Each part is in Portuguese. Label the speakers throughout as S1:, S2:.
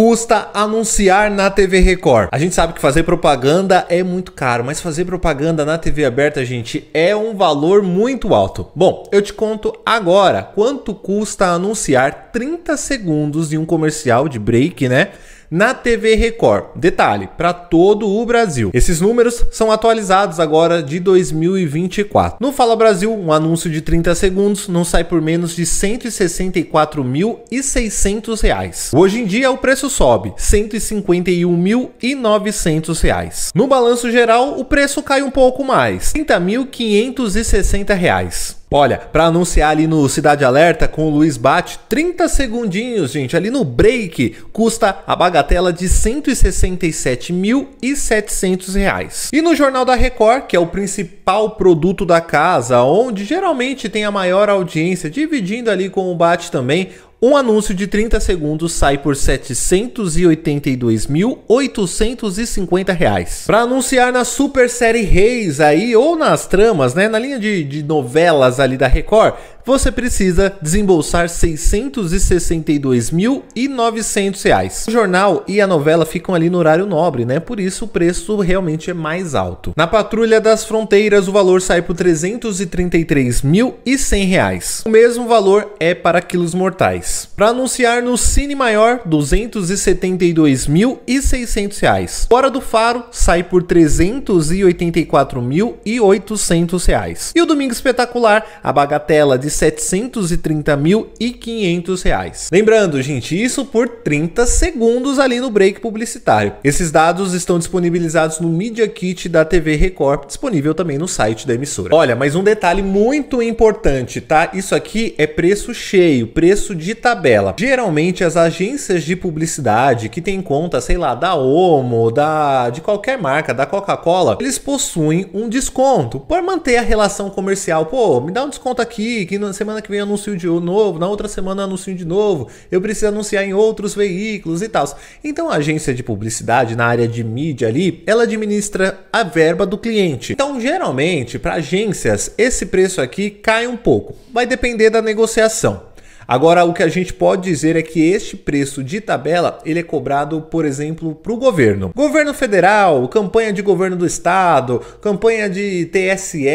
S1: custa anunciar na TV Record? A gente sabe que fazer propaganda é muito caro, mas fazer propaganda na TV aberta, gente, é um valor muito alto. Bom, eu te conto agora quanto custa anunciar 30 segundos de um comercial de break, né? na TV Record. Detalhe, para todo o Brasil. Esses números são atualizados agora de 2024. No Fala Brasil, um anúncio de 30 segundos não sai por menos de R$ 164.600. Hoje em dia o preço sobe R$ 151.900. No balanço geral, o preço cai um pouco mais, R$ 30.560. Olha, para anunciar ali no Cidade Alerta com o Luiz Bate, 30 segundinhos, gente, ali no break, custa a bagatela de R$ 167.700. E no Jornal da Record, que é o principal produto da casa, onde geralmente tem a maior audiência, dividindo ali com o Bate também, um anúncio de 30 segundos sai por R$ 782.850. reais. Para anunciar na super série Reis aí, ou nas tramas, né, na linha de, de novelas ali da Record, você precisa desembolsar R$ 662.900. O jornal e a novela ficam ali no horário nobre, né? Por isso o preço realmente é mais alto. Na Patrulha das Fronteiras, o valor sai por R$ 333.100. O mesmo valor é para quilos mortais. Para anunciar no Cine Maior, R$ 272.600. Fora do Faro, sai por R$ 384.800. E o Domingo Espetacular, a bagatela de de 730.500 reais. Lembrando, gente, isso por 30 segundos ali no break publicitário. Esses dados estão disponibilizados no Media Kit da TV Record, disponível também no site da emissora. Olha, mas um detalhe muito importante, tá? Isso aqui é preço cheio, preço de tabela. Geralmente as agências de publicidade que tem conta, sei lá, da Omo, da de qualquer marca, da Coca-Cola, eles possuem um desconto para manter a relação comercial. Pô, me dá um desconto aqui, que na semana que vem anuncio de novo, na outra semana anuncio de novo, eu preciso anunciar em outros veículos e tal. Então a agência de publicidade na área de mídia ali, ela administra a verba do cliente. Então geralmente para agências esse preço aqui cai um pouco, vai depender da negociação. Agora, o que a gente pode dizer é que este preço de tabela ele é cobrado, por exemplo, para o governo. Governo federal, campanha de governo do estado, campanha de TSE,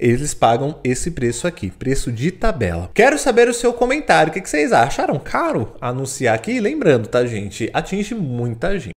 S1: eles pagam esse preço aqui, preço de tabela. Quero saber o seu comentário, o que, vocês acharam? Caro anunciar aqui? Lembrando, tá gente, atinge muita gente.